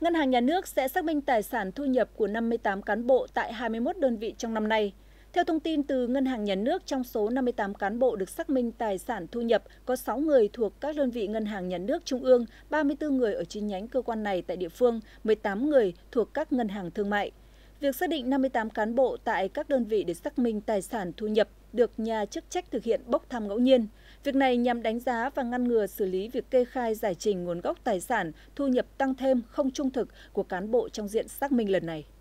Ngân hàng Nhà nước sẽ xác minh tài sản thu nhập của 58 cán bộ tại 21 đơn vị trong năm nay. Theo thông tin từ Ngân hàng Nhà nước, trong số 58 cán bộ được xác minh tài sản thu nhập, có 6 người thuộc các đơn vị Ngân hàng Nhà nước Trung ương, 34 người ở chi nhánh cơ quan này tại địa phương, 18 người thuộc các ngân hàng thương mại. Việc xác định 58 cán bộ tại các đơn vị để xác minh tài sản thu nhập được nhà chức trách thực hiện bốc thăm ngẫu nhiên. Việc này nhằm đánh giá và ngăn ngừa xử lý việc kê khai giải trình nguồn gốc tài sản, thu nhập tăng thêm không trung thực của cán bộ trong diện xác minh lần này.